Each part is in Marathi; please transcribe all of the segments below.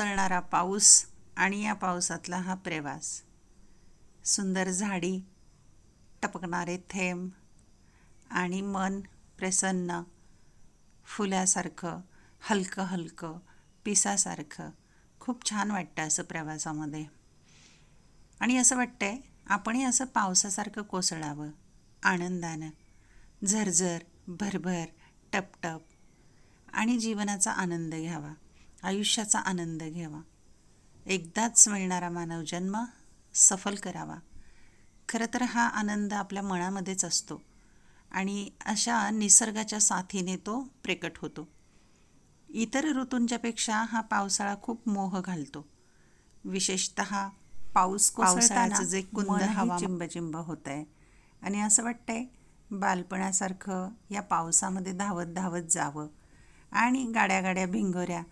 कोसळणारा पाऊस आणि या पावसातला हा प्रवास सुंदर झाडी टपकणारे थेंब आणि मन प्रसन्न फुल्यासारखं हलकं हलकं पिसासारखं खूप छान वाटतं असं प्रवासामध्ये आणि असं आहे आपणही असं पावसासारखं कोसळावं आनंदानं झरझर भरभर टपटप आणि जीवनाचा आनंद घ्यावा आयुष्याचा आनंद घ्यावा एकदाच मिळणारा मानव जन्म सफल करावा खरं तर हा आनंद आपल्या मनामध्येच असतो आणि अशा निसर्गाच्या साथीने तो प्रकट होतो इतर ऋतूंच्यापेक्षा हा पावसाळा खूप मोह घालतो विशेषत पाऊस पावसाळ्याचं जे कुंद हवा चिंबचिंब होत आहे आणि असं वाटतंय बालपणासारखं या पावसामध्ये धावत धावत जावं आणि गाड्या गाड्या भिंगोऱ्या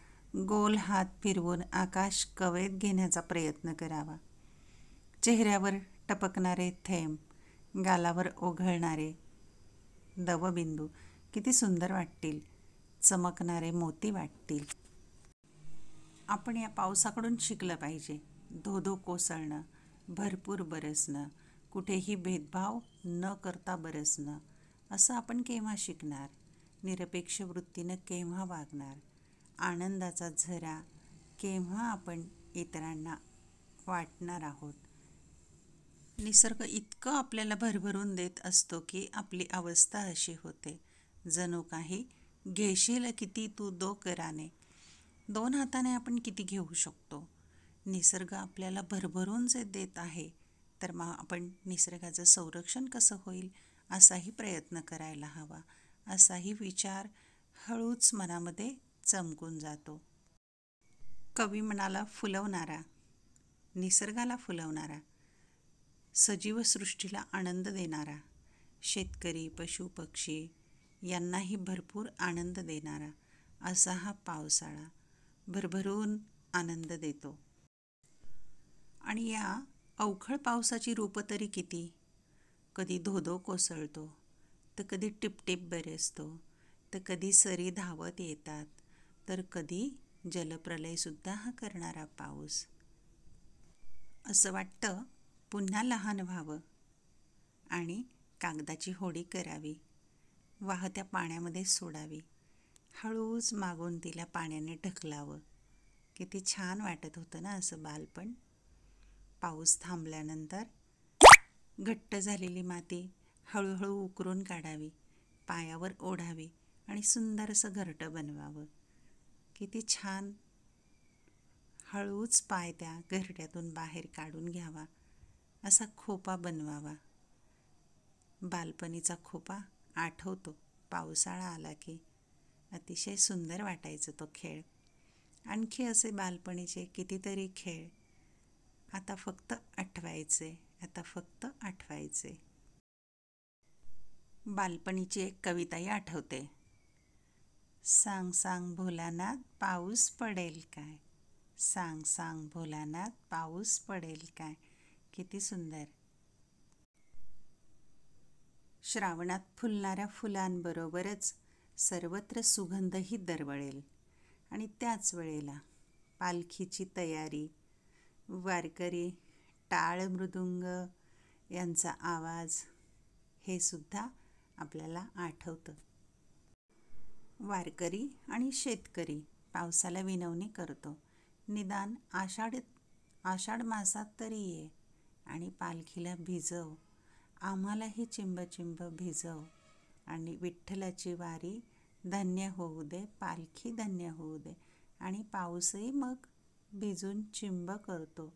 गोल हात फिरवून आकाश कवेत घेण्याचा प्रयत्न करावा चेहऱ्यावर टपकणारे थेंब गालावर ओघळणारे दवबिंदू किती सुंदर वाटतील चमकणारे मोती वाटतील आपण या पावसाकडून शिकलं पाहिजे धोधो कोसळणं भरपूर बरसणं कुठेही भेदभाव न करता बरसणं असं आपण केव्हा शिकणार निरपेक्ष वृत्तीनं केव्हा वागणार आनंदाचा झरा केव्हा आपण इतरांना वाटणार आहोत निसर्ग इतकं आपल्याला भरभरून देत असतो की आपली अवस्था अशी होते जणू काही घेशील किती तू दो कराने दोन हाताने आपण किती घेऊ शकतो निसर्ग आपल्याला भरभरून जे देत आहे तर मग आपण निसर्गाचं संरक्षण कसं होईल असाही प्रयत्न करायला हवा असाही विचार हळूच मनामध्ये चमकून जातो कवी मनाला फुलवणारा निसर्गाला फुलवणारा सजीवसृष्टीला आनंद देणारा शेतकरी पशु पक्षी यांनाही भरपूर आनंद देणारा असा हा पावसाळा भरभरून आनंद देतो आणि या अवखळ पावसाची रूपं तरी किती कधी धोधो कोसळतो तर कधी टिपटिप बरेसतो तर कधी सरी धावत येतात तर कधी जलप्रलयसुद्धा हा करणारा पाऊस असं वाटतं पुन्हा लहान व्हावं आणि कागदाची होडी करावी वाहत्या पाण्यामध्ये सोडावी हळूच मागून तिला पाण्याने ढकलावं किती छान वाटत होतं ना असं बालपण पाऊस थांबल्यानंतर घट्ट झालेली माती हळूहळू उकरून काढावी पायावर ओढावी आणि सुंदर असं घरटं बनवावं किती छान हळूच पाय त्या घरट्यातून बाहेर काढून घ्यावा असा खोपा बनवावा बालपणीचा खोपा आठवतो पावसाळा आला की अतिशय सुंदर वाटायचं तो खेळ आणखी असे बालपणीचे कितीतरी खेळ आता फक्त आठवायचे आता फक्त आठवायचे बालपणीची एक कविताही आठवते सांग सांग भोलानाथ पाऊस पडेल काय सांग सांग भोलानाथ पाऊस पडेल काय किती सुंदर श्रावणात फुलणाऱ्या फुलांबरोबरच सर्वत्र सुगंधही दरवळेल आणि त्याच वेळेला पालखीची तयारी वारकरी टाळ मृदुंग यांचा आवाज हे सुद्धा आपल्याला आठवतं वारकरी आणि शेतकरी पावसाला विनवणी करतो निदान आषाढ आषाढ मासात तरी ये आणि पालखीला भिजव आम्हालाही चिंबचिंब भिजव आणि विठ्ठलाची वारी धन्य होऊ दे पालखी धन्य होऊ दे आणि पाऊसही मग भिजून चिंब करतो